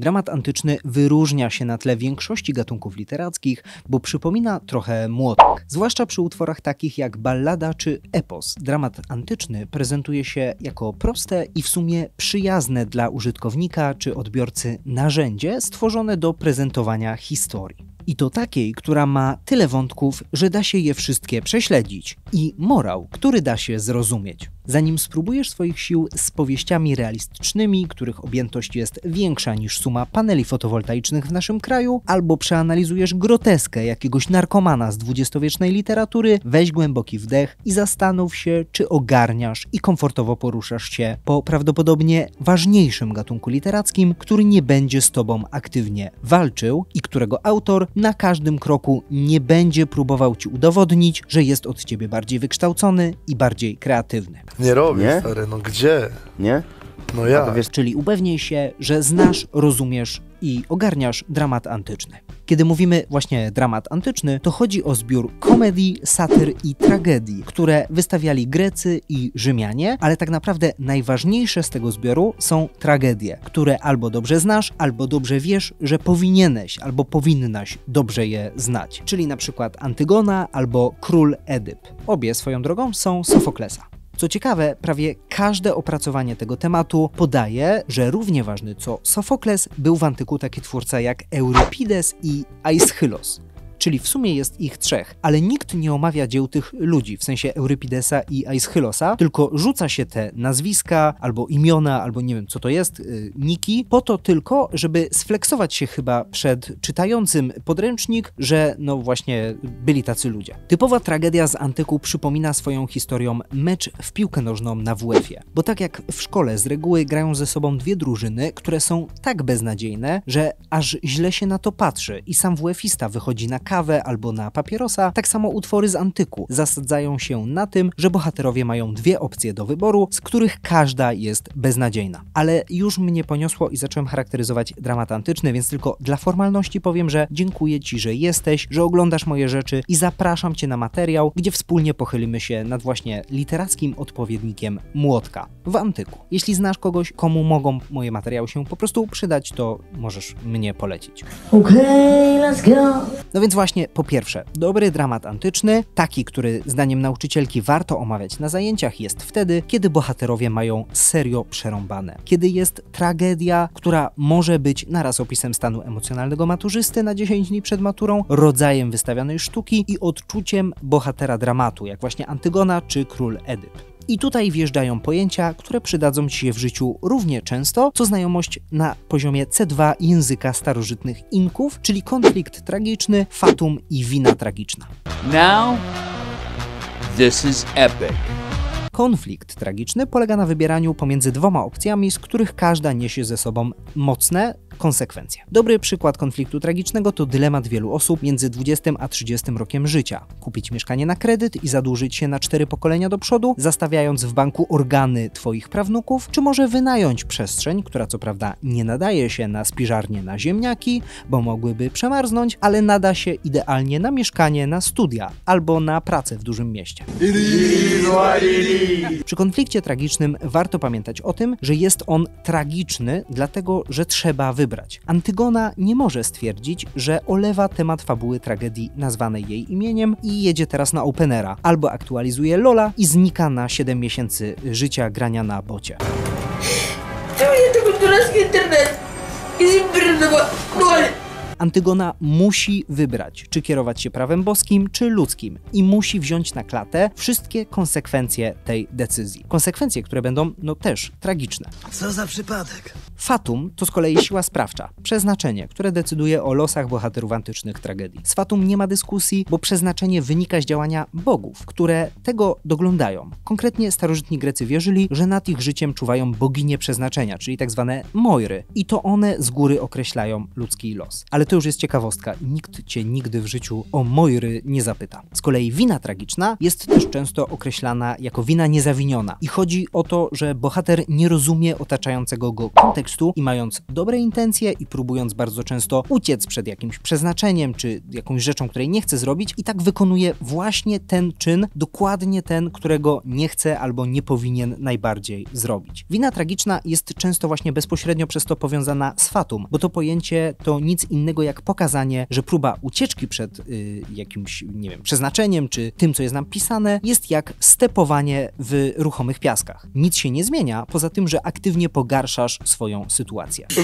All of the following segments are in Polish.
Dramat antyczny wyróżnia się na tle większości gatunków literackich, bo przypomina trochę młotek. Zwłaszcza przy utworach takich jak ballada czy epos. Dramat antyczny prezentuje się jako proste i w sumie przyjazne dla użytkownika czy odbiorcy narzędzie stworzone do prezentowania historii. I to takiej, która ma tyle wątków, że da się je wszystkie prześledzić. I morał, który da się zrozumieć. Zanim spróbujesz swoich sił z powieściami realistycznymi, których objętość jest większa niż suma paneli fotowoltaicznych w naszym kraju, albo przeanalizujesz groteskę jakiegoś narkomana z dwudziestowiecznej literatury, weź głęboki wdech i zastanów się, czy ogarniasz i komfortowo poruszasz się po prawdopodobnie ważniejszym gatunku literackim, który nie będzie z tobą aktywnie walczył i którego autor na każdym kroku nie będzie próbował ci udowodnić, że jest od ciebie bardziej wykształcony i bardziej kreatywny. Nie robię, nie? stary, no gdzie? Nie? No ja. czyli upewnij się, że znasz, rozumiesz i ogarniasz dramat antyczny. Kiedy mówimy właśnie dramat antyczny, to chodzi o zbiór komedii, satyr i tragedii, które wystawiali Grecy i Rzymianie, ale tak naprawdę najważniejsze z tego zbioru są tragedie, które albo dobrze znasz, albo dobrze wiesz, że powinieneś albo powinnaś dobrze je znać. Czyli na przykład Antygona albo Król Edyp. Obie swoją drogą są Sofoklesa. Co ciekawe, prawie każde opracowanie tego tematu podaje, że równie ważny co Sofokles był w antyku taki twórca jak Euripides i Aeschylus czyli w sumie jest ich trzech, ale nikt nie omawia dzieł tych ludzi, w sensie Eurypidesa i Aeschylosa, tylko rzuca się te nazwiska albo imiona, albo nie wiem co to jest, y, niki, po to tylko, żeby sfleksować się chyba przed czytającym podręcznik, że no właśnie byli tacy ludzie. Typowa tragedia z antyku przypomina swoją historią mecz w piłkę nożną na WF-ie, bo tak jak w szkole z reguły grają ze sobą dwie drużyny, które są tak beznadziejne, że aż źle się na to patrzy i sam WF-ista wychodzi na kawę albo na papierosa, tak samo utwory z antyku zasadzają się na tym, że bohaterowie mają dwie opcje do wyboru, z których każda jest beznadziejna. Ale już mnie poniosło i zacząłem charakteryzować dramat antyczny, więc tylko dla formalności powiem, że dziękuję Ci, że jesteś, że oglądasz moje rzeczy i zapraszam Cię na materiał, gdzie wspólnie pochylimy się nad właśnie literackim odpowiednikiem młotka w antyku. Jeśli znasz kogoś, komu mogą moje materiały się po prostu przydać, to możesz mnie polecić. Okay, let's go. No więc właśnie, po pierwsze, dobry dramat antyczny, taki, który zdaniem nauczycielki warto omawiać na zajęciach, jest wtedy, kiedy bohaterowie mają serio przerąbane. Kiedy jest tragedia, która może być naraz opisem stanu emocjonalnego maturzysty na 10 dni przed maturą, rodzajem wystawianej sztuki i odczuciem bohatera dramatu, jak właśnie Antygona czy król Edyp. I tutaj wjeżdżają pojęcia, które przydadzą Ci się w życiu równie często, co znajomość na poziomie C2 języka starożytnych Inków, czyli konflikt tragiczny, fatum i wina tragiczna. Now, this is epic. Konflikt tragiczny polega na wybieraniu pomiędzy dwoma opcjami, z których każda niesie ze sobą mocne, konsekwencje. Dobry przykład konfliktu tragicznego to dylemat wielu osób między 20 a 30 rokiem życia. Kupić mieszkanie na kredyt i zadłużyć się na cztery pokolenia do przodu, zastawiając w banku organy twoich prawnuków, czy może wynająć przestrzeń, która co prawda nie nadaje się na spiżarnię na ziemniaki, bo mogłyby przemarznąć, ale nada się idealnie na mieszkanie na studia albo na pracę w dużym mieście. Przy konflikcie tragicznym warto pamiętać o tym, że jest on tragiczny, dlatego że trzeba wybrać wybrać. Antygona nie może stwierdzić, że olewa temat fabuły tragedii nazwanej jej imieniem i jedzie teraz na Openera, albo aktualizuje Lola i znika na 7 miesięcy życia grania na bocie. To to internet. Jest no Antygona musi wybrać, czy kierować się prawem boskim, czy ludzkim i musi wziąć na klatę wszystkie konsekwencje tej decyzji. Konsekwencje, które będą, no też, tragiczne. Co za przypadek? Fatum to z kolei siła sprawcza, przeznaczenie, które decyduje o losach bohaterów antycznych tragedii. Z Fatum nie ma dyskusji, bo przeznaczenie wynika z działania bogów, które tego doglądają. Konkretnie starożytni Grecy wierzyli, że nad ich życiem czuwają boginie przeznaczenia, czyli tak zwane Mojry, i to one z góry określają ludzki los. Ale to już jest ciekawostka nikt cię nigdy w życiu o mojry nie zapyta. Z kolei wina tragiczna jest też często określana jako wina niezawiniona i chodzi o to, że bohater nie rozumie otaczającego go kontekstu i mając dobre intencje i próbując bardzo często uciec przed jakimś przeznaczeniem czy jakąś rzeczą, której nie chce zrobić i tak wykonuje właśnie ten czyn, dokładnie ten, którego nie chce albo nie powinien najbardziej zrobić. Wina tragiczna jest często właśnie bezpośrednio przez to powiązana z fatum, bo to pojęcie to nic innego takiego jak pokazanie, że próba ucieczki przed y, jakimś, nie wiem, przeznaczeniem czy tym, co jest nam pisane, jest jak stepowanie w ruchomych piaskach. Nic się nie zmienia, poza tym, że aktywnie pogarszasz swoją sytuację. Ja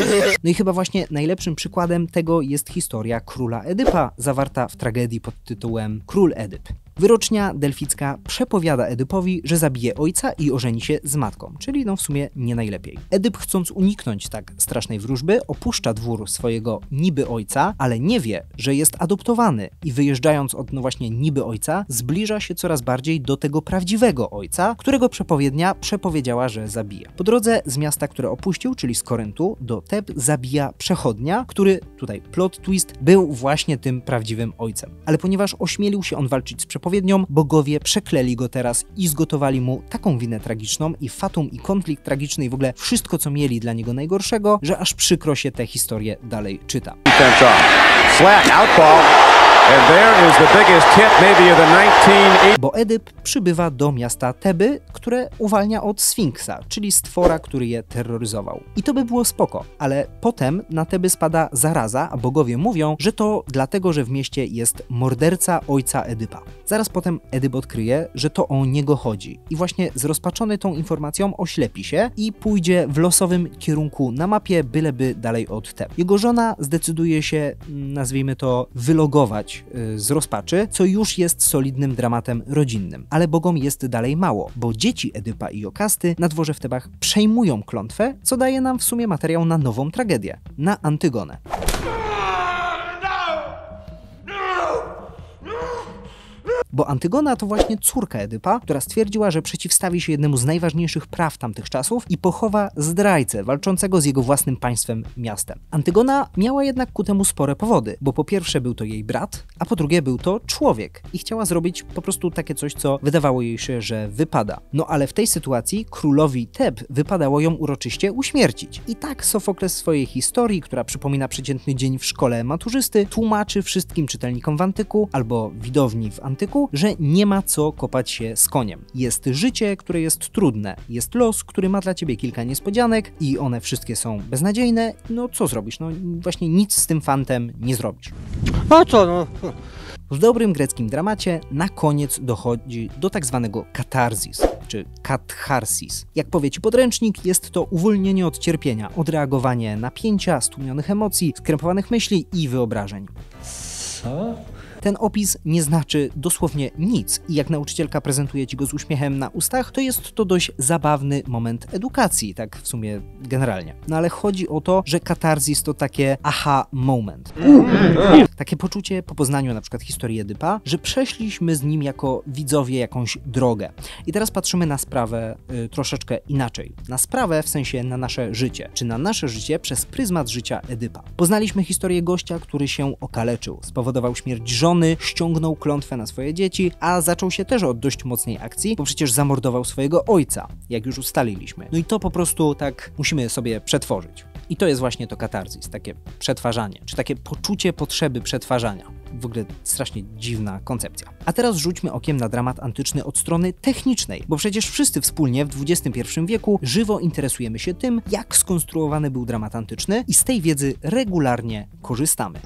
nie No i chyba właśnie najlepszym przykładem tego jest historia króla Edypa, zawarta w tragedii pod tytułem Król Edyp. Wyrocznia delficka przepowiada Edypowi, że zabije ojca i ożeni się z matką, czyli no w sumie nie najlepiej. Edyp chcąc uniknąć tak strasznej wróżby, opuszcza dwór swojego niby ojca, ale nie wie, że jest adoptowany i wyjeżdżając od no właśnie niby ojca, zbliża się coraz bardziej do tego prawdziwego ojca, którego przepowiednia przepowiedziała, że zabije. Po drodze z miasta, które opuścił, czyli z Koryntu, do Teb zabija przechodnia, który, tutaj plot twist, był właśnie tym prawdziwym ojcem. Ale ponieważ ośmielił się on walczyć z przepowiednią, odpowiednią, bogowie przekleli go teraz i zgotowali mu taką winę tragiczną i fatum i konflikt tragiczny i w ogóle wszystko, co mieli dla niego najgorszego, że aż przykro się tę historię dalej czyta. Bo Edyp przybywa do miasta Teby, które uwalnia od Sfinksa, czyli stwora, który je terroryzował. I to by było spoko, ale potem na Teby spada zaraza, a bogowie mówią, że to dlatego, że w mieście jest morderca ojca Edypa. Zaraz potem Edyp odkryje, że to o niego chodzi i właśnie zrozpaczony tą informacją oślepi się i pójdzie w losowym kierunku na mapie, byleby dalej od Teb. Jego żona zdecyduje się, mm, nazwijmy to, wylogować Y, z rozpaczy, co już jest solidnym dramatem rodzinnym. Ale bogom jest dalej mało, bo dzieci Edypa i Jokasty na dworze w Tebach przejmują klątwę, co daje nam w sumie materiał na nową tragedię, na Antygonę. bo Antygona to właśnie córka Edypa, która stwierdziła, że przeciwstawi się jednemu z najważniejszych praw tamtych czasów i pochowa zdrajcę walczącego z jego własnym państwem miastem. Antygona miała jednak ku temu spore powody, bo po pierwsze był to jej brat, a po drugie był to człowiek i chciała zrobić po prostu takie coś, co wydawało jej się, że wypada. No ale w tej sytuacji królowi Teb wypadało ją uroczyście uśmiercić. I tak Sofokles swojej historii, która przypomina przeciętny dzień w szkole maturzysty, tłumaczy wszystkim czytelnikom w antyku albo widowni w antyku, że nie ma co kopać się z koniem. Jest życie, które jest trudne, jest los, który ma dla ciebie kilka niespodzianek i one wszystkie są beznadziejne. No co zrobisz? No właśnie nic z tym fantem nie zrobisz. A no co no? W dobrym greckim dramacie na koniec dochodzi do tak zwanego katarzis, czy katharsis. Jak powie ci podręcznik, jest to uwolnienie od cierpienia, odreagowanie napięcia, stłumionych emocji, skrępowanych myśli i wyobrażeń. Co? Ten opis nie znaczy dosłownie nic i jak nauczycielka prezentuje ci go z uśmiechem na ustach, to jest to dość zabawny moment edukacji, tak w sumie generalnie. No ale chodzi o to, że katarzis to takie aha moment. Takie poczucie po poznaniu na przykład historii Edypa, że przeszliśmy z nim jako widzowie jakąś drogę. I teraz patrzymy na sprawę y, troszeczkę inaczej. Na sprawę w sensie na nasze życie, czy na nasze życie przez pryzmat życia Edypa. Poznaliśmy historię gościa, który się okaleczył, spowodował śmierć żony, żony, ściągnął klątwę na swoje dzieci, a zaczął się też od dość mocnej akcji, bo przecież zamordował swojego ojca, jak już ustaliliśmy. No i to po prostu tak musimy sobie przetworzyć. I to jest właśnie to katarzis, takie przetwarzanie, czy takie poczucie potrzeby przetwarzania. W ogóle strasznie dziwna koncepcja. A teraz rzućmy okiem na dramat antyczny od strony technicznej, bo przecież wszyscy wspólnie w XXI wieku żywo interesujemy się tym, jak skonstruowany był dramat antyczny i z tej wiedzy regularnie korzystamy.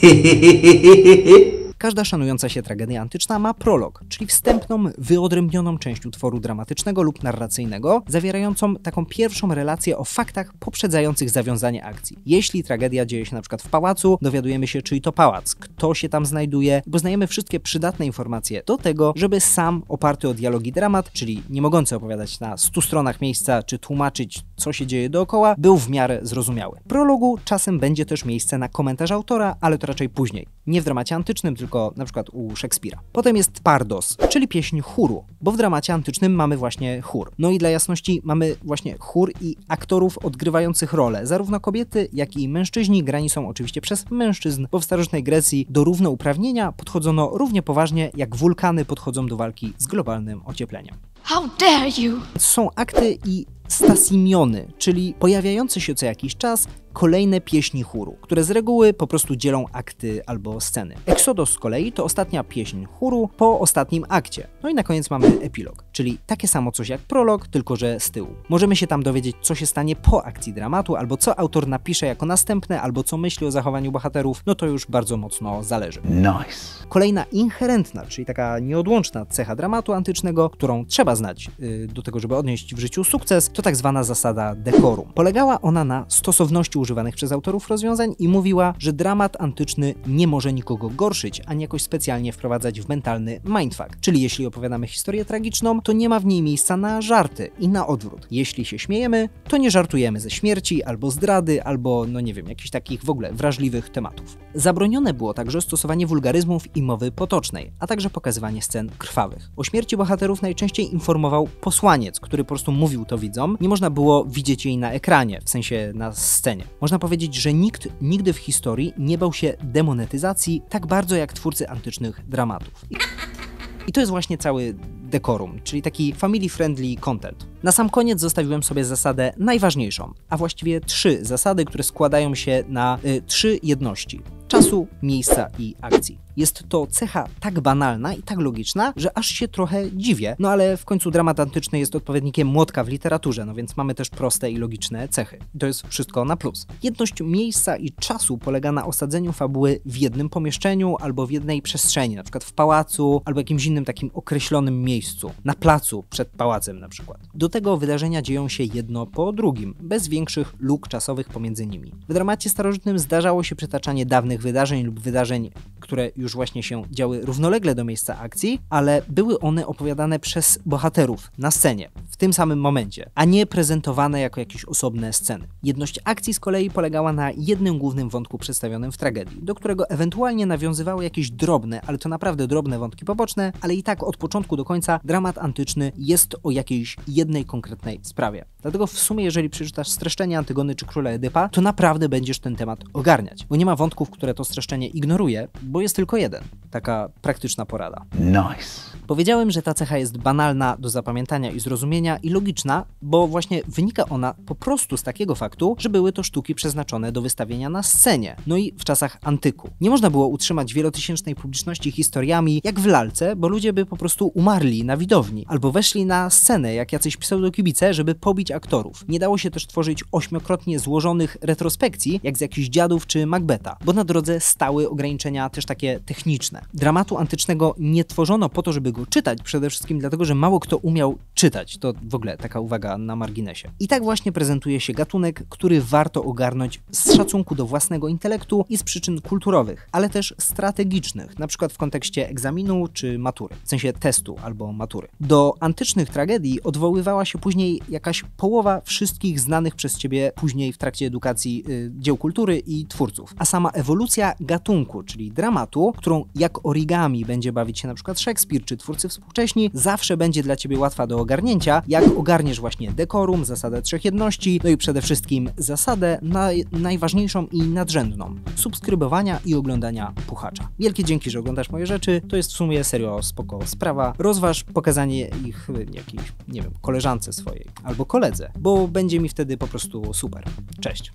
Hehehehe Każda szanująca się tragedia antyczna ma prolog, czyli wstępną, wyodrębnioną część utworu dramatycznego lub narracyjnego, zawierającą taką pierwszą relację o faktach poprzedzających zawiązanie akcji. Jeśli tragedia dzieje się na przykład w pałacu, dowiadujemy się, czyj to pałac, kto się tam znajduje, bo znajemy wszystkie przydatne informacje do tego, żeby sam oparty o dialogi dramat, czyli nie mogący opowiadać na 100 stronach miejsca czy tłumaczyć, co się dzieje dookoła, był w miarę zrozumiały. Prologu czasem będzie też miejsce na komentarz autora, ale to raczej później. Nie w dramacie antycznym, tylko tylko na przykład u Szekspira. Potem jest Pardos, czyli pieśń chóru, bo w dramacie antycznym mamy właśnie chór. No i dla jasności mamy właśnie chór i aktorów odgrywających role. Zarówno kobiety, jak i mężczyźni grani są oczywiście przez mężczyzn, bo w starożytnej Grecji do równouprawnienia podchodzono równie poważnie, jak wulkany podchodzą do walki z globalnym ociepleniem. How dare you! Są akty i stasimiony, czyli pojawiające się co jakiś czas kolejne pieśni chóru, które z reguły po prostu dzielą akty albo sceny. Exodus z kolei to ostatnia pieśń chóru po ostatnim akcie. No i na koniec mamy epilog, czyli takie samo coś jak prolog, tylko że z tyłu. Możemy się tam dowiedzieć, co się stanie po akcji dramatu, albo co autor napisze jako następne, albo co myśli o zachowaniu bohaterów, no to już bardzo mocno zależy. Nice. Kolejna inherentna, czyli taka nieodłączna cecha dramatu antycznego, którą trzeba znać yy, do tego, żeby odnieść w życiu sukces, to tak zwana zasada dekorum. Polegała ona na stosowności używanych przez autorów rozwiązań i mówiła, że dramat antyczny nie może nikogo gorszyć, ani jakoś specjalnie wprowadzać w mentalny mindfuck. Czyli jeśli opowiadamy historię tragiczną, to nie ma w niej miejsca na żarty i na odwrót. Jeśli się śmiejemy, to nie żartujemy ze śmierci, albo zdrady, albo no nie wiem, jakichś takich w ogóle wrażliwych tematów. Zabronione było także stosowanie wulgaryzmów i mowy potocznej, a także pokazywanie scen krwawych. O śmierci bohaterów najczęściej informował posłaniec, który po prostu mówił to widzom, nie można było widzieć jej na ekranie, w sensie na scenie. Można powiedzieć, że nikt nigdy w historii nie bał się demonetyzacji tak bardzo jak twórcy antycznych dramatów. I to jest właśnie cały dekorum, czyli taki family friendly content. Na sam koniec zostawiłem sobie zasadę najważniejszą, a właściwie trzy zasady, które składają się na y, trzy jedności czasu, miejsca i akcji. Jest to cecha tak banalna i tak logiczna, że aż się trochę dziwię. No ale w końcu dramat antyczny jest odpowiednikiem młotka w literaturze, no więc mamy też proste i logiczne cechy. To jest wszystko na plus. Jedność miejsca i czasu polega na osadzeniu fabuły w jednym pomieszczeniu albo w jednej przestrzeni, na przykład w pałacu albo jakimś innym takim określonym miejscu, na placu przed pałacem na przykład. Do tego wydarzenia dzieją się jedno po drugim, bez większych luk czasowych pomiędzy nimi. W dramacie starożytnym zdarzało się przytaczanie dawnych wydarzeń lub wydarzeń, które już właśnie się działy równolegle do miejsca akcji, ale były one opowiadane przez bohaterów na scenie, w tym samym momencie, a nie prezentowane jako jakieś osobne sceny. Jedność akcji z kolei polegała na jednym głównym wątku przedstawionym w tragedii, do którego ewentualnie nawiązywały jakieś drobne, ale to naprawdę drobne wątki poboczne, ale i tak od początku do końca dramat antyczny jest o jakiejś jednej konkretnej sprawie. Dlatego w sumie, jeżeli przeczytasz streszczenie Antygony czy Króla Edypa, to naprawdę będziesz ten temat ogarniać, bo nie ma wątków, które to streszczenie ignoruje, bo jest tylko jeden. Taka praktyczna porada. Nice. Powiedziałem, że ta cecha jest banalna do zapamiętania i zrozumienia i logiczna, bo właśnie wynika ona po prostu z takiego faktu, że były to sztuki przeznaczone do wystawienia na scenie, no i w czasach antyku. Nie można było utrzymać wielotysięcznej publiczności historiami jak w lalce, bo ludzie by po prostu umarli na widowni, albo weszli na scenę jak jacyś pseudokibice, żeby pobić aktorów. Nie dało się też tworzyć ośmiokrotnie złożonych retrospekcji, jak z jakichś dziadów czy Macbeta, bo na drodze stały ograniczenia też takie techniczne. Dramatu antycznego nie tworzono po to, żeby go czytać, przede wszystkim dlatego, że mało kto umiał czytać. To w ogóle taka uwaga na marginesie. I tak właśnie prezentuje się gatunek, który warto ogarnąć z szacunku do własnego intelektu i z przyczyn kulturowych, ale też strategicznych, na przykład w kontekście egzaminu czy matury, w sensie testu albo matury. Do antycznych tragedii odwoływała się później jakaś połowa wszystkich znanych przez ciebie później w trakcie edukacji y, dzieł kultury i twórców. A sama ewolucja gatunku, czyli dramatu, którą jak origami będzie bawić się na przykład Szekspir czy twórcy współcześni, zawsze będzie dla Ciebie łatwa do ogarnięcia, jak ogarniesz właśnie dekorum, zasadę trzech jedności, no i przede wszystkim zasadę naj najważniejszą i nadrzędną subskrybowania i oglądania puchacza. Wielkie dzięki, że oglądasz moje rzeczy. To jest w sumie serio spoko sprawa. Rozważ pokazanie ich jakiejś, nie wiem, koleżance swojej albo koledze, bo będzie mi wtedy po prostu super. Cześć.